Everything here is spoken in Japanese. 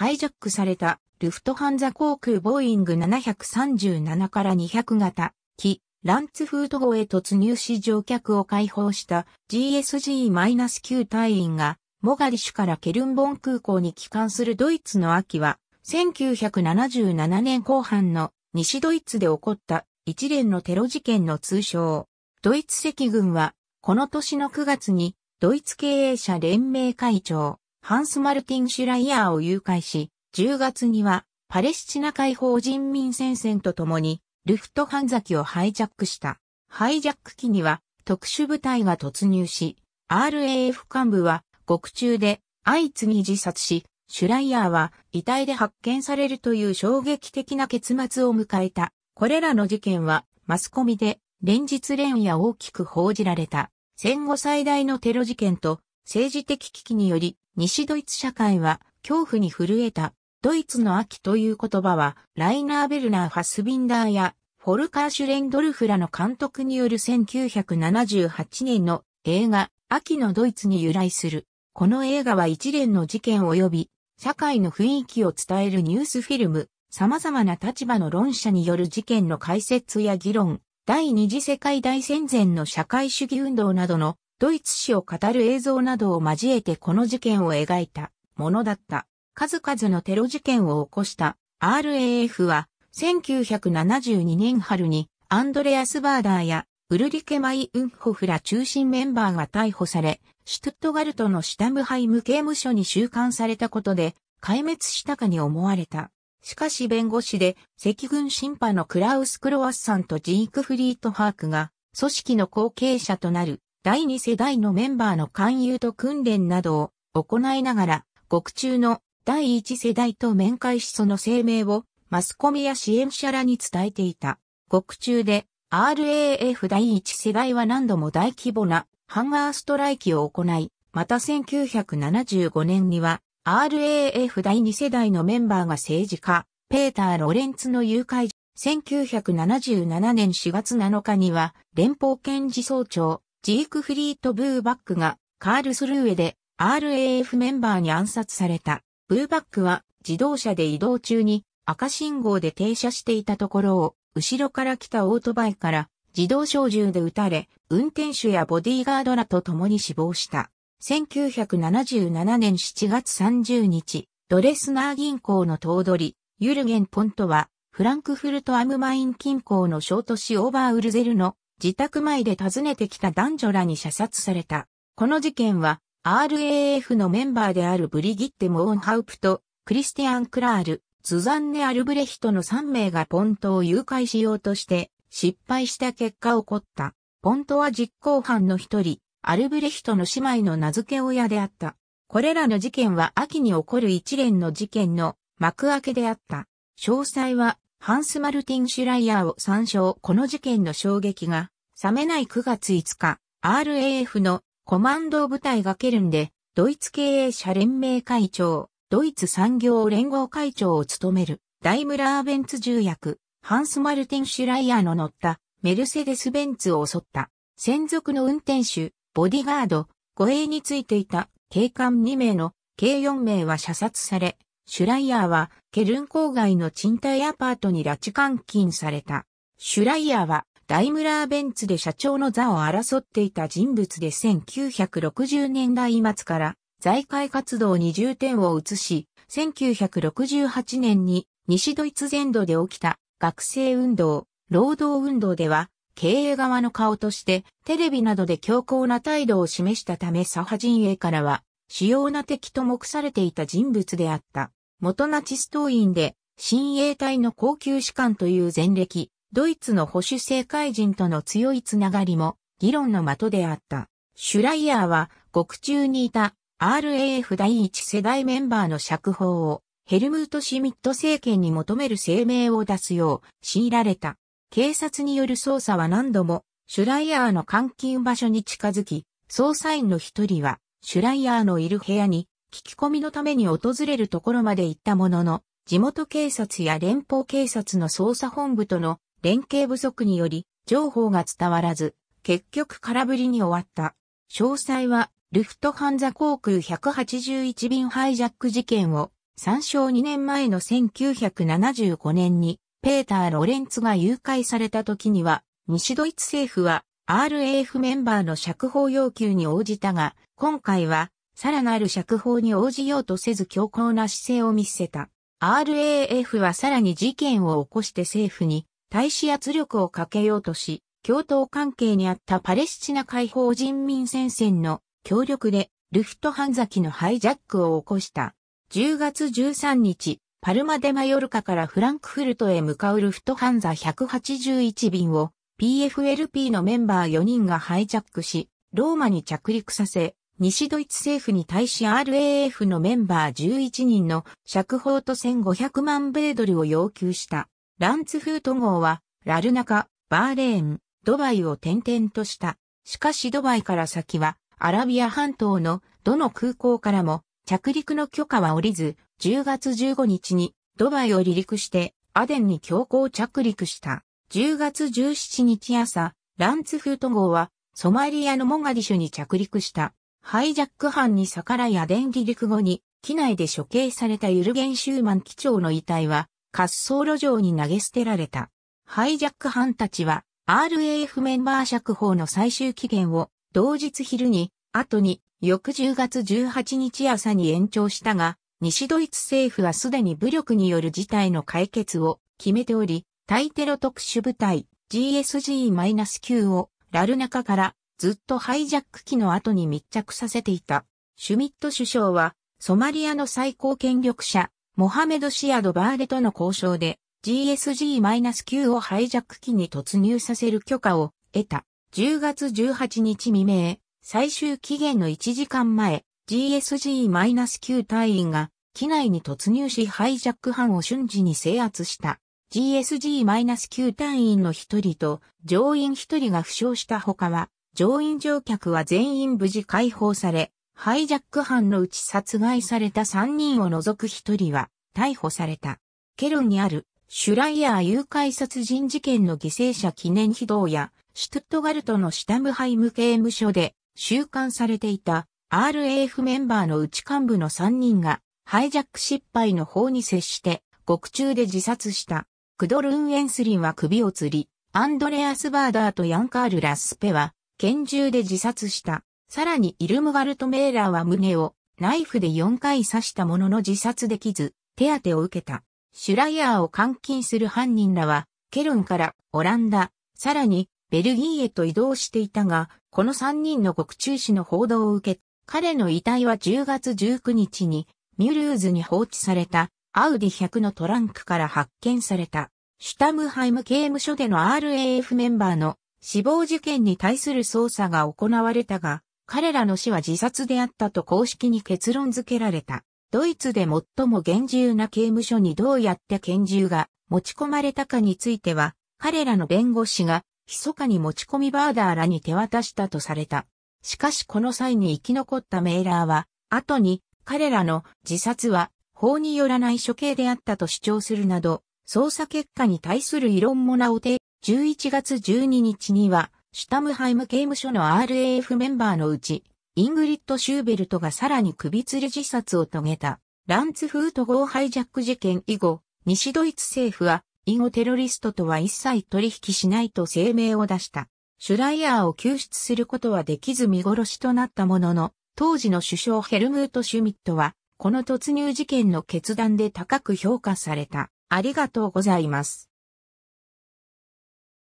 ハイジャックされたルフトハンザ航空ボーイング737から200型機ランツフート号へ突入し乗客を解放した GSG-9 隊員がモガディシュからケルンボン空港に帰還するドイツの秋は1977年後半の西ドイツで起こった一連のテロ事件の通称。ドイツ赤軍はこの年の9月にドイツ経営者連盟会長ハンス・マルティン・シュライヤーを誘拐し、10月にはパレスチナ解放人民戦線と共にルフトハンザ機をハイジャックした。ハイジャック機には特殊部隊が突入し、RAF 幹部は獄中で相次ぎ自殺し、シュライヤーは遺体で発見されるという衝撃的な結末を迎えた。これらの事件はマスコミで連日連夜大きく報じられた。戦後最大のテロ事件と政治的危機により西ドイツ社会は恐怖に震えた。ドイツの秋という言葉は、ライナー・ベルナー・ファスビンダーや、フォルカー・シュレンドルフらの監督による1978年の映画、秋のドイツに由来する。この映画は一連の事件及び、社会の雰囲気を伝えるニュースフィルム、様々な立場の論者による事件の解説や議論、第二次世界大戦前の社会主義運動などのドイツ史を語る映像などを交えてこの事件を描いたものだった。数々のテロ事件を起こした RAF は1972年春にアンドレアス・バーダーやウルリケ・マイ・ウンホフら中心メンバーが逮捕され、シュトゥットガルトのシタムハイム刑務所に収監されたことで壊滅したかに思われた。しかし弁護士で赤軍審判のクラウス・クロワッサンとジークフリート・ハークが組織の後継者となる第2世代のメンバーの勧誘と訓練などを行いながら、獄中の第1世代と面会しその声明をマスコミや支援者らに伝えていた。獄中で RAF 第1世代は何度も大規模なハンガーストライキを行い、また1975年には RAF 第2世代のメンバーが政治家、ペーター・ロレンツの誘拐、1977年4月7日には連邦検事総長、ジークフリート・ブーバックがカールスルーエで RAF メンバーに暗殺された。ブーバックは自動車で移動中に赤信号で停車していたところを後ろから来たオートバイから自動小銃で撃たれ、運転手やボディーガードらと共に死亡した。1977年7月30日、ドレスナー銀行の頭取、ユルゲン・ポントは、フランクフルト・アムマイン近郊のショート市オーバーウルゼルの自宅前で訪ねてきた男女らに射殺された。この事件は、RAF のメンバーであるブリギッテ・モーンハウプと、クリスティアン・クラール、スザンネ・アルブレヒトの3名がポントを誘拐しようとして、失敗した結果起こった。ポントは実行犯の一人、アルブレヒトの姉妹の名付け親であった。これらの事件は秋に起こる一連の事件の幕開けであった。詳細はハンス・マルティン・シュライヤーを参照この事件の衝撃が、冷めない9月5日、RAF のコマンド部隊がケルンで、ドイツ経営者連盟会長、ドイツ産業連合会長を務める、ダイムラーベンツ重役、ハンス・マルティン・シュライヤーの乗ったメルセデス・ベンツを襲った、専属の運転手、ボディガード、護衛についていた警官2名の計4名は射殺され、シュライヤーは、ケルン郊外の賃貸アパートに拉致監禁された。シュライヤーは、ダイムラーベンツで社長の座を争っていた人物で1960年代末から財界活動に重点を移し、1968年に西ドイツ全土で起きた学生運動、労働運動では経営側の顔としてテレビなどで強硬な態度を示したため左派陣営からは主要な敵と目されていた人物であった。元ナチス党員で、親衛隊の高級士官という前歴、ドイツの保守政界人との強いつながりも、議論の的であった。シュライヤーは、獄中にいた RAF 第一世代メンバーの釈放を、ヘルムート・シミット政権に求める声明を出すよう強いられた。警察による捜査は何度も、シュライヤーの監禁場所に近づき、捜査員の一人は、シュライヤーのいる部屋に聞き込みのために訪れるところまで行ったものの、地元警察や連邦警察の捜査本部との連携不足により、情報が伝わらず、結局空振りに終わった。詳細は、ルフトハンザ航空181便ハイジャック事件を、参照2年前の1975年に、ペーター・ロレンツが誘拐された時には、西ドイツ政府は RAF メンバーの釈放要求に応じたが、今回はさらなる釈放に応じようとせず強硬な姿勢を見せた。RAF はさらに事件を起こして政府に大使圧力をかけようとし、共闘関係にあったパレスチナ解放人民戦線の協力でルフトハンザ機のハイジャックを起こした。10月13日、パルマデマヨルカからフランクフルトへ向かうルフトハンザ181便を PFLP のメンバー4人がハイジャックし、ローマに着陸させ、西ドイツ政府に対し RAF のメンバー11人の釈放と1500万米ドルを要求した。ランツフート号は、ラルナカ、バーレーン、ドバイを転々とした。しかしドバイから先は、アラビア半島のどの空港からも着陸の許可は下りず、10月15日にドバイを離陸してアデンに強行着陸した。10月17日朝、ランツフート号はソマリアのモガディシュに着陸した。ハイジャック犯に逆らいアデン離陸後に、機内で処刑されたユルゲン・シューマン機長の遺体は、滑走路上に投げ捨てられた。ハイジャック犯たちは、RAF メンバー釈放の最終期限を、同日昼に、後に、翌10月18日朝に延長したが、西ドイツ政府はすでに武力による事態の解決を決めており、対テロ特殊部隊 GSG-9 をラルナカからずっとハイジャック機の後に密着させていた。シュミット首相は、ソマリアの最高権力者、モハメド・シアド・バーレとの交渉で、GSG-9 をハイジャック機に突入させる許可を得た。10月18日未明、最終期限の1時間前、GSG-9 隊員が機内に突入しハイジャック班を瞬時に制圧した。GSG-9 隊員の一人と乗員一人が負傷した他は乗員乗客は全員無事解放され、ハイジャック犯のうち殺害された3人を除く1人は逮捕された。ケルンにあるシュライヤー誘拐殺人事件の犠牲者記念碑堂やシュトゥットガルトのシタムハイム刑務所で収監されていた RAF メンバーのうち幹部の3人がハイジャック失敗の方に接して獄中で自殺した。クドルン・エンスリンは首を吊り、アンドレアス・バーダーとヤンカール・ラスペは拳銃で自殺した。さらにイルムガルト・メーラーは胸をナイフで4回刺したものの自殺できず、手当てを受けた。シュライヤーを監禁する犯人らは、ケルンからオランダ、さらにベルギーへと移動していたが、この3人の獄中死の報道を受け、彼の遺体は10月19日にミュルーズに放置されたアウディ100のトランクから発見された。シュタムハイム刑務所での RAF メンバーの死亡事件に対する捜査が行われたが、彼らの死は自殺であったと公式に結論付けられた。ドイツで最も厳重な刑務所にどうやって拳銃が持ち込まれたかについては、彼らの弁護士が密かに持ち込みバーダーらに手渡したとされた。しかしこの際に生き残ったメーラーは、後に彼らの自殺は法によらない処刑であったと主張するなど、捜査結果に対する異論もなお提11月12日には、シュタムハイム刑務所の RAF メンバーのうち、イングリッド・シューベルトがさらに首吊り自殺を遂げた、ランツフート号ハイジャック事件以後、西ドイツ政府は、以後テロリストとは一切取引しないと声明を出した。シュライヤーを救出することはできず見殺しとなったものの、当時の首相ヘルムート・シュミットは、この突入事件の決断で高く評価された。ありがとうございます。